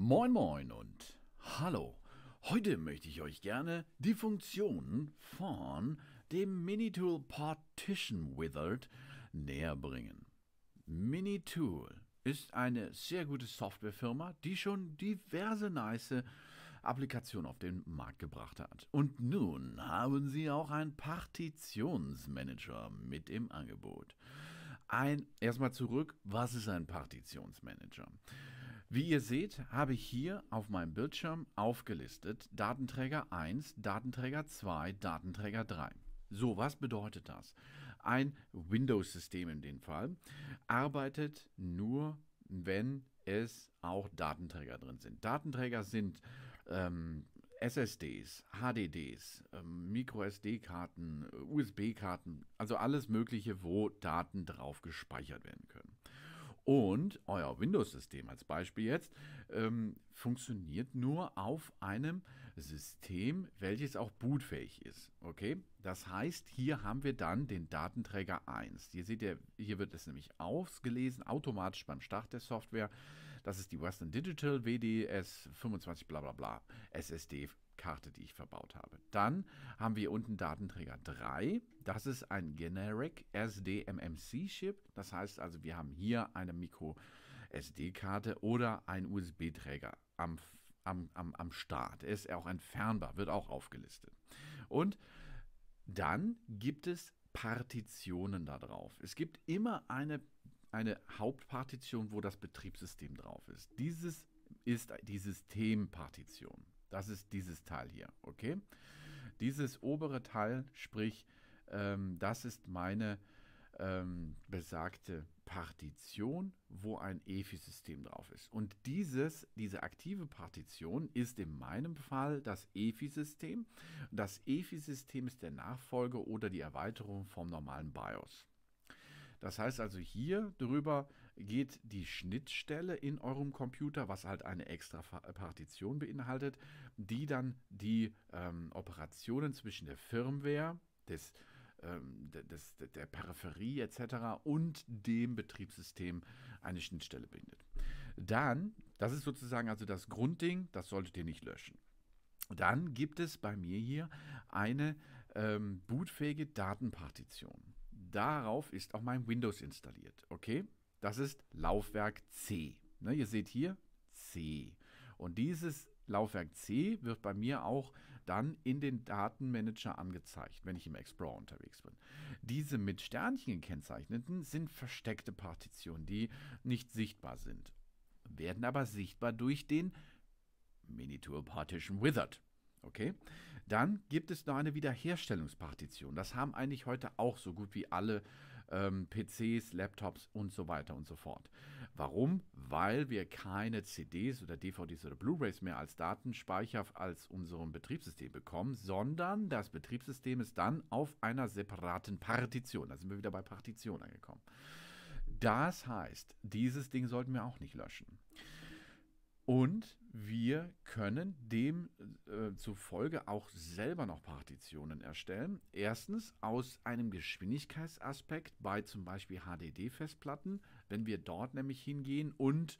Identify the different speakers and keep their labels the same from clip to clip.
Speaker 1: Moin moin und hallo. Heute möchte ich euch gerne die Funktionen von dem Minitool Partition Wizard näher bringen. Minitool ist eine sehr gute Softwarefirma, die schon diverse nice Applikationen auf den Markt gebracht hat. Und nun haben sie auch einen Partitionsmanager mit im Angebot. Ein erstmal zurück, was ist ein Partitionsmanager? Wie ihr seht, habe ich hier auf meinem Bildschirm aufgelistet Datenträger 1, Datenträger 2, Datenträger 3. So, was bedeutet das? Ein Windows-System in dem Fall arbeitet nur, wenn es auch Datenträger drin sind. Datenträger sind ähm, SSDs, HDDs, ähm, MicroSD-Karten, äh, USB-Karten, also alles Mögliche, wo Daten drauf gespeichert werden können. Und euer Windows-System als Beispiel jetzt ähm, funktioniert nur auf einem System, welches auch bootfähig ist. Okay, das heißt, hier haben wir dann den Datenträger 1. Hier seht ihr, hier wird es nämlich ausgelesen, automatisch beim Start der Software. Das ist die Western Digital WDS 25 bla bla bla SSD Karte, die ich verbaut habe. Dann haben wir unten Datenträger 3. Das ist ein Generic SDMMC-Chip. Das heißt also, wir haben hier eine Micro-SD-Karte oder einen USB-Träger am, am, am, am Start. Er ist auch entfernbar, wird auch aufgelistet. Und dann gibt es Partitionen da drauf. Es gibt immer eine, eine Hauptpartition, wo das Betriebssystem drauf ist. Dieses ist die Systempartition. Das ist dieses Tal hier, okay? Dieses obere Tal, sprich, ähm, das ist meine ähm, besagte Partition, wo ein EFI-System drauf ist. Und dieses, diese aktive Partition ist in meinem Fall das EFI-System. Das EFI-System ist der Nachfolger oder die Erweiterung vom normalen BIOS. Das heißt also hier drüber geht die Schnittstelle in eurem Computer, was halt eine extra Partition beinhaltet, die dann die ähm, Operationen zwischen der Firmware, des, ähm, des, der Peripherie etc. und dem Betriebssystem eine Schnittstelle bindet. Dann, das ist sozusagen also das Grundding, das solltet ihr nicht löschen. Dann gibt es bei mir hier eine ähm, bootfähige Datenpartition. Darauf ist auch mein Windows installiert. Okay, das ist Laufwerk C. Ne, ihr seht hier C. Und dieses Laufwerk C wird bei mir auch dann in den Datenmanager angezeigt, wenn ich im Explorer unterwegs bin. Diese mit Sternchen gekennzeichneten sind versteckte Partitionen, die nicht sichtbar sind, werden aber sichtbar durch den Minitour Partition Wizard. Okay, dann gibt es noch eine Wiederherstellungspartition. Das haben eigentlich heute auch so gut wie alle ähm, PCs, Laptops und so weiter und so fort. Warum? Weil wir keine CDs oder DVDs oder Blu-rays mehr als Datenspeicher als unserem Betriebssystem bekommen, sondern das Betriebssystem ist dann auf einer separaten Partition. Da sind wir wieder bei Partition angekommen. Das heißt, dieses Ding sollten wir auch nicht löschen. Und wir können demzufolge äh, auch selber noch Partitionen erstellen. Erstens aus einem Geschwindigkeitsaspekt bei zum Beispiel HDD-Festplatten, wenn wir dort nämlich hingehen und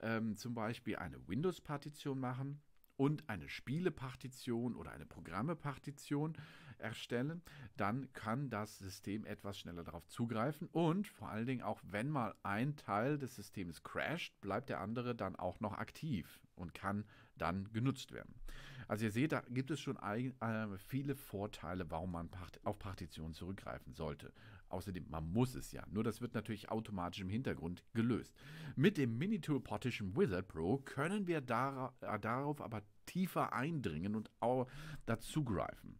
Speaker 1: ähm, zum Beispiel eine Windows-Partition machen und eine Spiele-Partition oder eine Programme-Partition, erstellen, dann kann das System etwas schneller darauf zugreifen und vor allen Dingen auch wenn mal ein Teil des Systems crasht, bleibt der andere dann auch noch aktiv und kann dann genutzt werden. Also ihr seht, da gibt es schon ein, äh, viele Vorteile, warum man auf Partitionen zurückgreifen sollte. Außerdem, man muss es ja. Nur das wird natürlich automatisch im Hintergrund gelöst. Mit dem Minitool Partition Wizard Pro können wir dar äh, darauf aber tiefer eindringen und auch dazugreifen.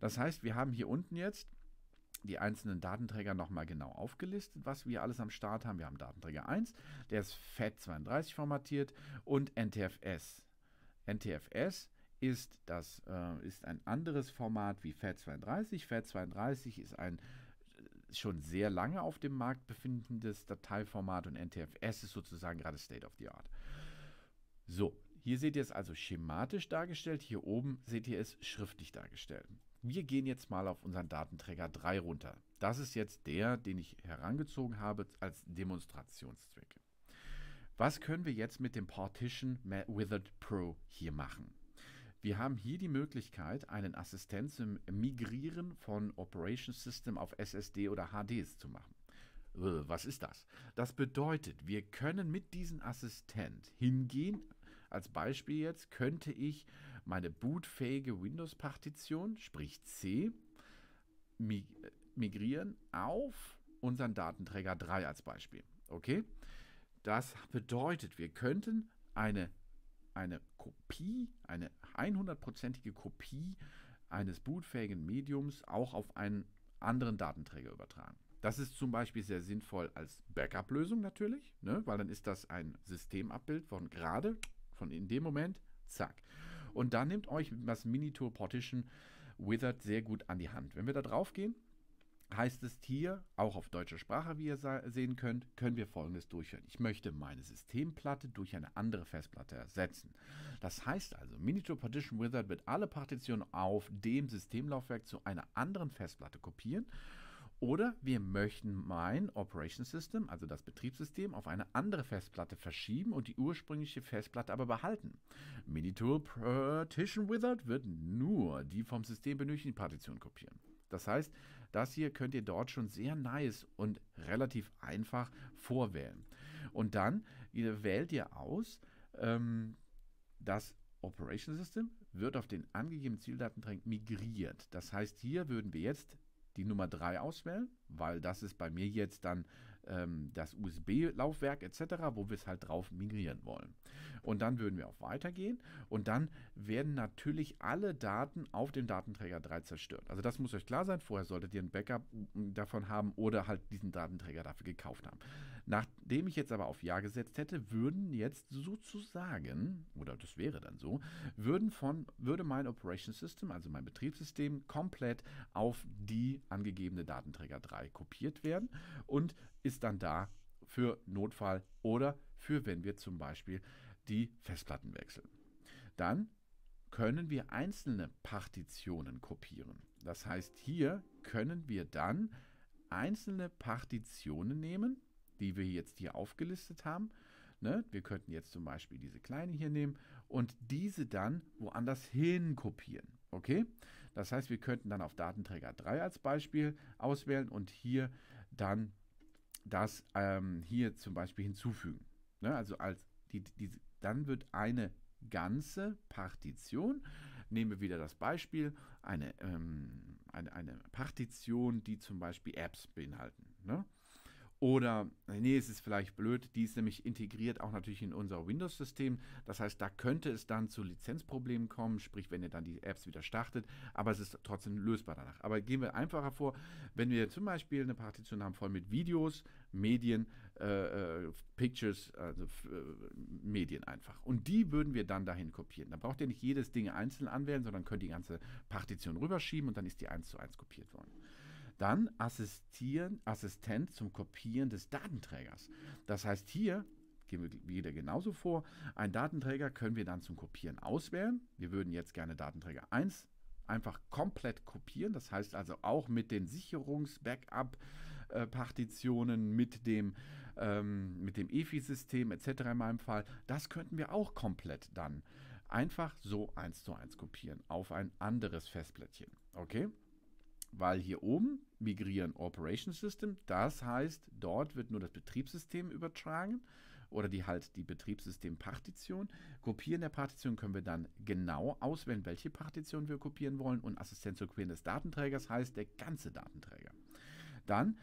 Speaker 1: Das heißt, wir haben hier unten jetzt die einzelnen Datenträger nochmal genau aufgelistet, was wir alles am Start haben. Wir haben Datenträger 1, der ist FAT32 formatiert und NTFS. NTFS ist, das, äh, ist ein anderes Format wie FAT32. FAT32 ist ein äh, schon sehr lange auf dem Markt befindendes Dateiformat und NTFS ist sozusagen gerade State of the Art. So, hier seht ihr es also schematisch dargestellt, hier oben seht ihr es schriftlich dargestellt. Wir gehen jetzt mal auf unseren Datenträger 3 runter. Das ist jetzt der, den ich herangezogen habe als Demonstrationszweck. Was können wir jetzt mit dem Partition Wizard Pro hier machen? Wir haben hier die Möglichkeit, einen Assistent zum Migrieren von Operation System auf SSD oder HDs zu machen. Äh, was ist das? Das bedeutet, wir können mit diesem Assistent hingehen. Als Beispiel jetzt könnte ich meine bootfähige Windows-Partition, sprich C, migrieren auf unseren Datenträger 3 als Beispiel. Okay? Das bedeutet, wir könnten eine, eine Kopie, eine 100%ige Kopie eines bootfähigen Mediums auch auf einen anderen Datenträger übertragen. Das ist zum Beispiel sehr sinnvoll als Backup-Lösung natürlich, ne? weil dann ist das ein Systemabbild von gerade, von in dem Moment, zack. Und da nimmt euch das Minitour Partition Wizard sehr gut an die Hand. Wenn wir da drauf gehen, heißt es hier, auch auf deutscher Sprache, wie ihr sehen könnt, können wir folgendes durchführen. Ich möchte meine Systemplatte durch eine andere Festplatte ersetzen. Das heißt also, Minitour Partition Wizard wird alle Partitionen auf dem Systemlaufwerk zu einer anderen Festplatte kopieren oder wir möchten mein Operation System, also das Betriebssystem, auf eine andere Festplatte verschieben und die ursprüngliche Festplatte aber behalten. Minitool Partition Wizard wird nur die vom System benötigten Partition kopieren. Das heißt, das hier könnt ihr dort schon sehr nice und relativ einfach vorwählen. Und dann wählt ihr aus, ähm, das Operation System wird auf den angegebenen Zieldatentränk migriert. Das heißt, hier würden wir jetzt die Nummer 3 auswählen, weil das ist bei mir jetzt dann ähm, das USB-Laufwerk etc., wo wir es halt drauf migrieren wollen. Und dann würden wir auf Weitergehen und dann werden natürlich alle Daten auf dem Datenträger 3 zerstört. Also das muss euch klar sein, vorher solltet ihr ein Backup davon haben oder halt diesen Datenträger dafür gekauft haben. Nachdem ich jetzt aber auf Ja gesetzt hätte, würden jetzt sozusagen, oder das wäre dann so, würden von, würde mein Operation System, also mein Betriebssystem, komplett auf die angegebene Datenträger 3 kopiert werden und ist dann da für Notfall oder für wenn wir zum Beispiel die Festplatten wechseln. Dann können wir einzelne Partitionen kopieren. Das heißt, hier können wir dann einzelne Partitionen nehmen die wir jetzt hier aufgelistet haben. Ne? Wir könnten jetzt zum Beispiel diese kleine hier nehmen und diese dann woanders hin kopieren. Okay? Das heißt, wir könnten dann auf Datenträger 3 als Beispiel auswählen und hier dann das ähm, hier zum Beispiel hinzufügen. Ne? Also als die, die, dann wird eine ganze Partition. Nehmen wir wieder das Beispiel, eine, ähm, eine, eine Partition, die zum Beispiel Apps beinhalten. Ne? Oder, äh, nee, es ist vielleicht blöd, die ist nämlich integriert auch natürlich in unser Windows-System. Das heißt, da könnte es dann zu Lizenzproblemen kommen, sprich, wenn ihr dann die Apps wieder startet, aber es ist trotzdem lösbar danach. Aber gehen wir einfacher vor, wenn wir zum Beispiel eine Partition haben voll mit Videos, Medien, äh, äh Pictures, also äh, Medien einfach. Und die würden wir dann dahin kopieren. Da braucht ihr nicht jedes Ding einzeln anwählen, sondern könnt die ganze Partition rüberschieben und dann ist die 1 zu 1 kopiert worden. Dann assistieren, Assistent zum Kopieren des Datenträgers. Das heißt, hier gehen wir wieder genauso vor. Ein Datenträger können wir dann zum Kopieren auswählen. Wir würden jetzt gerne Datenträger 1 einfach komplett kopieren. Das heißt also auch mit den Sicherungs-Backup-Partitionen, mit dem, ähm, mit dem EFI-System etc. in meinem Fall, das könnten wir auch komplett dann einfach so eins zu eins kopieren auf ein anderes Festplättchen. Okay? weil hier oben migrieren Operation System, das heißt, dort wird nur das Betriebssystem übertragen oder die halt die Betriebssystempartition. Kopieren der Partition können wir dann genau auswählen, welche Partition wir kopieren wollen und Assistenz zur Kopieren des Datenträgers heißt der ganze Datenträger. Dann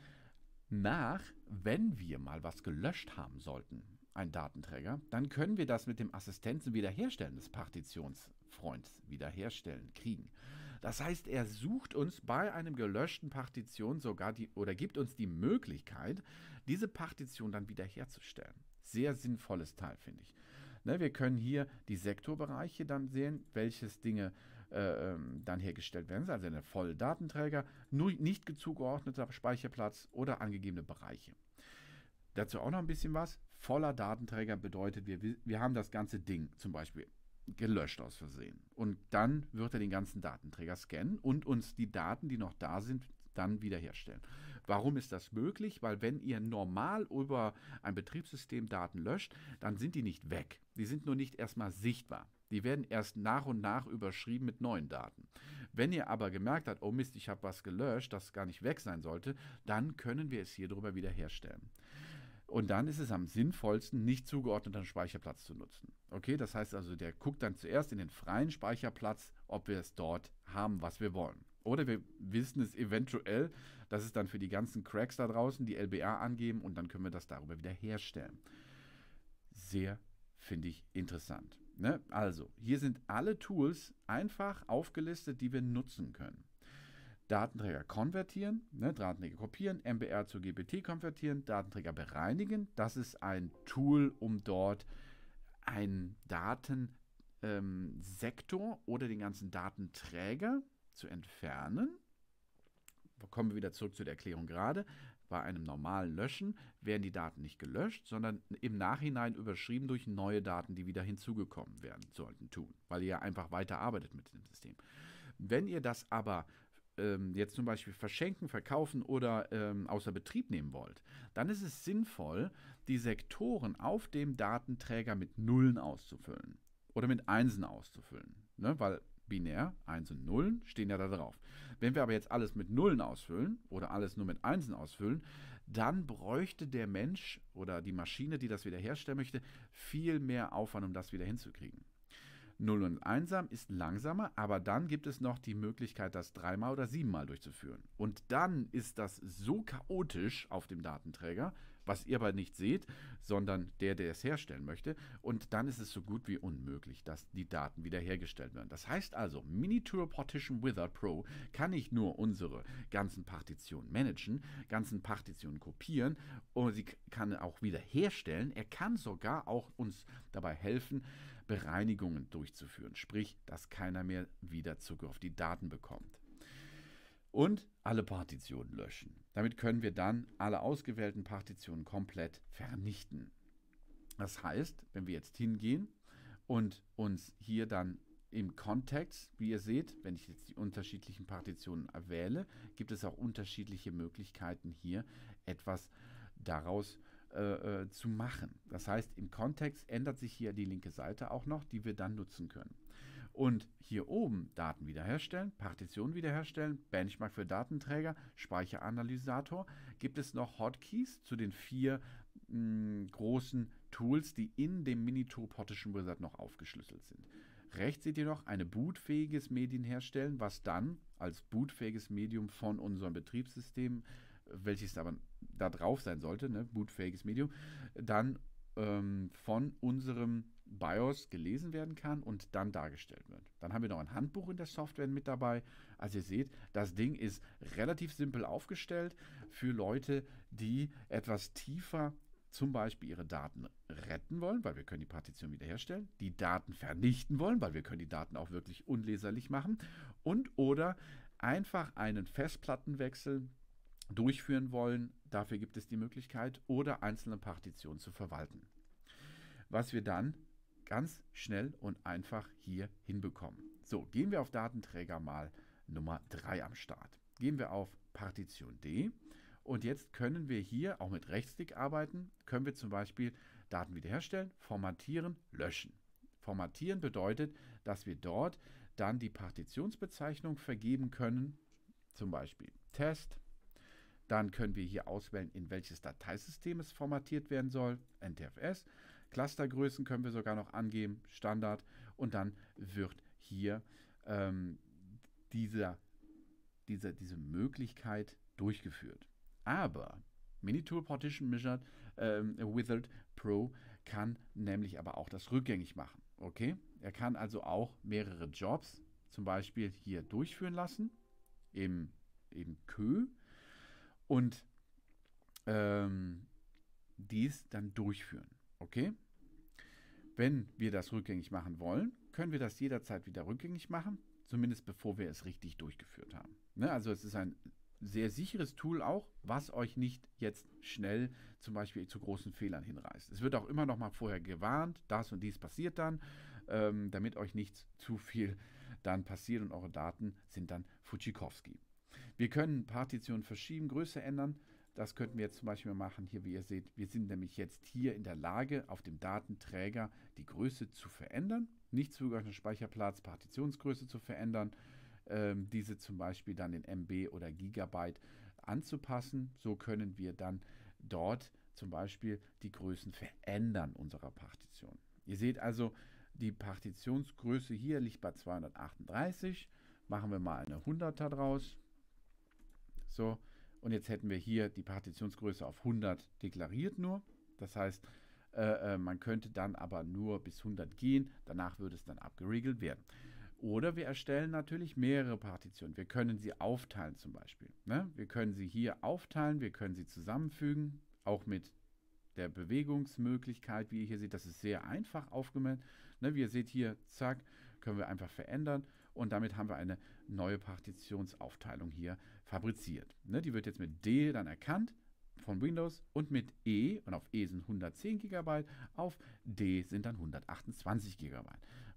Speaker 1: nach, wenn wir mal was gelöscht haben sollten, ein Datenträger, dann können wir das mit dem Assistenzen wiederherstellen des Partitionsfreunds wiederherstellen, kriegen. Das heißt, er sucht uns bei einem gelöschten Partition sogar die oder gibt uns die Möglichkeit, diese Partition dann wiederherzustellen. Sehr sinnvolles Teil, finde ich. Ne, wir können hier die Sektorbereiche dann sehen, welches Dinge äh, ähm, dann hergestellt werden, also eine volle Datenträger, nur nicht zugeordneter Speicherplatz oder angegebene Bereiche. Dazu auch noch ein bisschen was. Voller Datenträger bedeutet, wir, wir haben das ganze Ding zum Beispiel gelöscht aus Versehen. Und dann wird er den ganzen Datenträger scannen und uns die Daten, die noch da sind, dann wiederherstellen. Warum ist das möglich? Weil wenn ihr normal über ein Betriebssystem Daten löscht, dann sind die nicht weg. Die sind nur nicht erstmal sichtbar. Die werden erst nach und nach überschrieben mit neuen Daten. Wenn ihr aber gemerkt habt, oh Mist, ich habe was gelöscht, das gar nicht weg sein sollte, dann können wir es hier drüber wiederherstellen. Und dann ist es am sinnvollsten, nicht zugeordneten Speicherplatz zu nutzen. Okay, das heißt also, der guckt dann zuerst in den freien Speicherplatz, ob wir es dort haben, was wir wollen. Oder wir wissen es eventuell, dass es dann für die ganzen Cracks da draußen die LBA angeben und dann können wir das darüber wieder herstellen. Sehr, finde ich, interessant. Ne? Also, hier sind alle Tools einfach aufgelistet, die wir nutzen können. Datenträger konvertieren, ne, Datenträger kopieren, MBR zu GPT konvertieren, Datenträger bereinigen. Das ist ein Tool, um dort einen Datensektor ähm, oder den ganzen Datenträger zu entfernen. Kommen wir wieder zurück zu der Erklärung gerade. Bei einem normalen Löschen werden die Daten nicht gelöscht, sondern im Nachhinein überschrieben durch neue Daten, die wieder hinzugekommen werden sollten tun, weil ihr einfach weiterarbeitet mit dem System. Wenn ihr das aber ähm, jetzt zum Beispiel verschenken, verkaufen oder ähm, außer Betrieb nehmen wollt, dann ist es sinnvoll, die Sektoren auf dem Datenträger mit Nullen auszufüllen oder mit Einsen auszufüllen, ne? weil binär, 1 und Nullen stehen ja da drauf. Wenn wir aber jetzt alles mit Nullen ausfüllen oder alles nur mit Einsen ausfüllen, dann bräuchte der Mensch oder die Maschine, die das wiederherstellen möchte, viel mehr Aufwand, um das wieder hinzukriegen. 0 und 1 ist langsamer, aber dann gibt es noch die Möglichkeit, das dreimal oder siebenmal durchzuführen. Und dann ist das so chaotisch auf dem Datenträger, was ihr aber nicht seht, sondern der, der es herstellen möchte. Und dann ist es so gut wie unmöglich, dass die Daten wiederhergestellt werden. Das heißt also, Miniature Partition Wizard Pro kann nicht nur unsere ganzen Partitionen managen, ganzen Partitionen kopieren und sie kann auch wiederherstellen. Er kann sogar auch uns dabei helfen, Bereinigungen durchzuführen, sprich, dass keiner mehr wieder Zugriff auf die Daten bekommt. Und alle Partitionen löschen. Damit können wir dann alle ausgewählten Partitionen komplett vernichten. Das heißt, wenn wir jetzt hingehen und uns hier dann im Kontext, wie ihr seht, wenn ich jetzt die unterschiedlichen Partitionen erwähle, gibt es auch unterschiedliche Möglichkeiten hier etwas daraus äh, äh zu machen. Das heißt, im Kontext ändert sich hier die linke Seite auch noch, die wir dann nutzen können. Und hier oben Daten wiederherstellen, Partition wiederherstellen, Benchmark für Datenträger, Speicheranalysator, gibt es noch Hotkeys zu den vier mh, hm, großen Tools, die in dem Mini-Turbottischen Wizard noch aufgeschlüsselt sind. Rechts seht ihr noch ein bootfähiges Medien herstellen, was dann als bootfähiges Medium von unserem Betriebssystem, welches aber da drauf sein sollte, ne, bootfähiges Medium, dann ähm, von unserem BIOS gelesen werden kann und dann dargestellt wird. Dann haben wir noch ein Handbuch in der Software mit dabei. Also ihr seht, das Ding ist relativ simpel aufgestellt für Leute, die etwas tiefer zum Beispiel ihre Daten retten wollen, weil wir können die Partition wiederherstellen, die Daten vernichten wollen, weil wir können die Daten auch wirklich unleserlich machen und oder einfach einen Festplattenwechsel durchführen wollen, dafür gibt es die Möglichkeit oder einzelne Partitionen zu verwalten. Was wir dann ganz schnell und einfach hier hinbekommen. So, gehen wir auf Datenträger mal Nummer 3 am Start. Gehen wir auf Partition D und jetzt können wir hier auch mit Rechtsklick arbeiten, können wir zum Beispiel Daten wiederherstellen, formatieren, löschen. Formatieren bedeutet, dass wir dort dann die Partitionsbezeichnung vergeben können, zum Beispiel Test. Dann können wir hier auswählen, in welches Dateisystem es formatiert werden soll, NTFS. Clustergrößen können wir sogar noch angeben, Standard. Und dann wird hier ähm, dieser, diese, diese Möglichkeit durchgeführt. Aber Minitool Partition Wizard, ähm, Wizard Pro kann nämlich aber auch das rückgängig machen. Okay? Er kann also auch mehrere Jobs zum Beispiel hier durchführen lassen im, im Kö und ähm, dies dann durchführen. Okay? Wenn wir das rückgängig machen wollen, können wir das jederzeit wieder rückgängig machen, zumindest bevor wir es richtig durchgeführt haben. Ne? Also es ist ein sehr sicheres Tool auch, was euch nicht jetzt schnell zum Beispiel zu großen Fehlern hinreißt. Es wird auch immer noch mal vorher gewarnt, das und dies passiert dann, ähm, damit euch nichts zu viel dann passiert und eure Daten sind dann Futschikowski. Wir können Partitionen verschieben, Größe ändern, das könnten wir jetzt zum Beispiel machen. Hier, wie ihr seht, wir sind nämlich jetzt hier in der Lage, auf dem Datenträger die Größe zu verändern, nicht zugeordneten Speicherplatz, Partitionsgröße zu verändern, ähm, diese zum Beispiel dann in MB oder Gigabyte anzupassen. So können wir dann dort zum Beispiel die Größen verändern unserer Partition. Ihr seht also, die Partitionsgröße hier liegt bei 238. Machen wir mal eine 100er draus. So, und jetzt hätten wir hier die Partitionsgröße auf 100 deklariert nur. Das heißt, äh, äh, man könnte dann aber nur bis 100 gehen. Danach würde es dann abgeriegelt werden. Oder wir erstellen natürlich mehrere Partitionen. Wir können sie aufteilen zum Beispiel. Ne? Wir können sie hier aufteilen, wir können sie zusammenfügen, auch mit der Bewegungsmöglichkeit, wie ihr hier seht. Das ist sehr einfach aufgemeldet. Ne? Wie ihr seht hier, zack, können wir einfach verändern. Und damit haben wir eine neue Partitionsaufteilung hier fabriziert. Ne, die wird jetzt mit D dann erkannt von Windows und mit E, und auf E sind 110 GB, auf D sind dann 128 GB.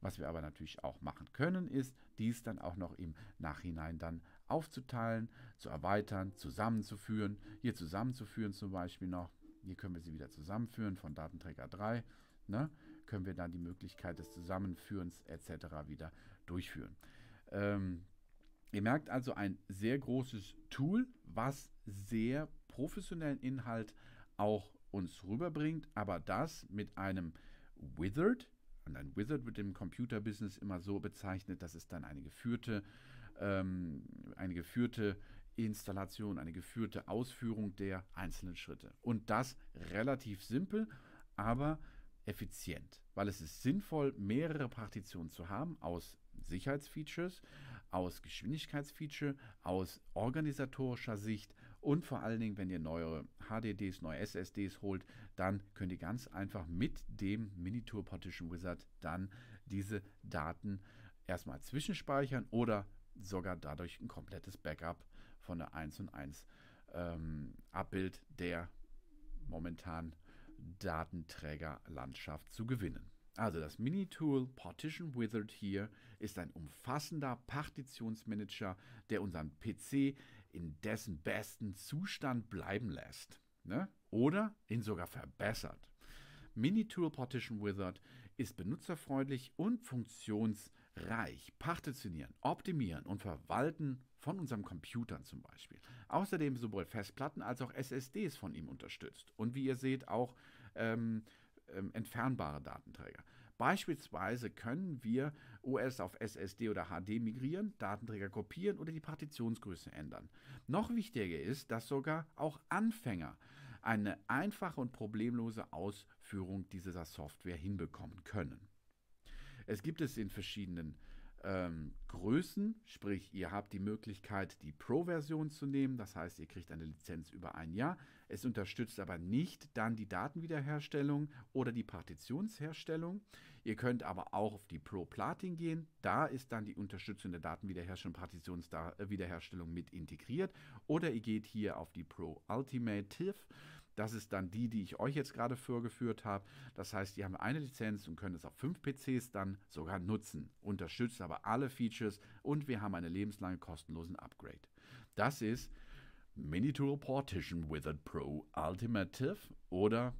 Speaker 1: Was wir aber natürlich auch machen können, ist, dies dann auch noch im Nachhinein dann aufzuteilen, zu erweitern, zusammenzuführen, hier zusammenzuführen zum Beispiel noch. Hier können wir sie wieder zusammenführen von Datenträger 3. Ne? können wir dann die Möglichkeit des Zusammenführens etc. wieder durchführen. Ähm, ihr merkt also ein sehr großes Tool, was sehr professionellen Inhalt auch uns rüberbringt, aber das mit einem Wizard, und ein Wizard wird im Computerbusiness immer so bezeichnet, dass es dann eine geführte, ähm, eine geführte Installation, eine geführte Ausführung der einzelnen Schritte. Und das relativ simpel, aber effizient, weil es ist sinnvoll, mehrere Partitionen zu haben aus Sicherheitsfeatures, aus Geschwindigkeitsfeature, aus organisatorischer Sicht und vor allen Dingen, wenn ihr neue HDDs, neue SSDs holt, dann könnt ihr ganz einfach mit dem Minitour Partition Wizard dann diese Daten erstmal zwischenspeichern oder sogar dadurch ein komplettes Backup von der 1 und 1 ähm, Abbild der momentan Datenträgerlandschaft zu gewinnen. Also das Mini-Tool Partition Wizard hier ist ein umfassender Partitionsmanager, der unseren PC in dessen besten Zustand bleiben lässt. Ne? Oder ihn sogar verbessert. Mini-Tool Partition Wizard ist benutzerfreundlich und funktionsreich. Partitionieren, optimieren und verwalten von unserem Computer zum Beispiel Außerdem sowohl Festplatten als auch SSDs von ihm unterstützt. Und wie ihr seht, auch ähm, ähm, entfernbare Datenträger. Beispielsweise können wir OS auf SSD oder HD migrieren, Datenträger kopieren oder die Partitionsgröße ändern. Noch wichtiger ist, dass sogar auch Anfänger eine einfache und problemlose Ausführung dieser Software hinbekommen können. Es gibt es in verschiedenen ähm, Größen, sprich ihr habt die Möglichkeit, die Pro-Version zu nehmen, das heißt ihr kriegt eine Lizenz über ein Jahr. Es unterstützt aber nicht dann die Datenwiederherstellung oder die Partitionsherstellung. Ihr könnt aber auch auf die Pro-Platin gehen, da ist dann die Unterstützung der Datenwiederherstellung, und Partitionswiederherstellung äh, mit integriert. Oder ihr geht hier auf die Pro Ultimate das ist dann die, die ich euch jetzt gerade vorgeführt habe. Das heißt, die haben eine Lizenz und können es auf fünf PCs dann sogar nutzen. Unterstützt aber alle Features und wir haben einen lebenslangen kostenlosen Upgrade. Das ist Minitool Partition Wizard Pro Ultimative oder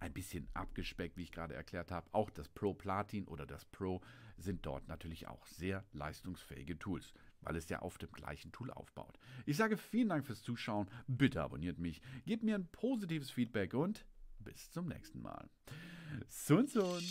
Speaker 1: ein bisschen abgespeckt, wie ich gerade erklärt habe. Auch das Pro Platin oder das Pro sind dort natürlich auch sehr leistungsfähige Tools weil es ja auf dem gleichen Tool aufbaut. Ich sage vielen Dank fürs Zuschauen, bitte abonniert mich, gebt mir ein positives Feedback und bis zum nächsten Mal. Sun Sun!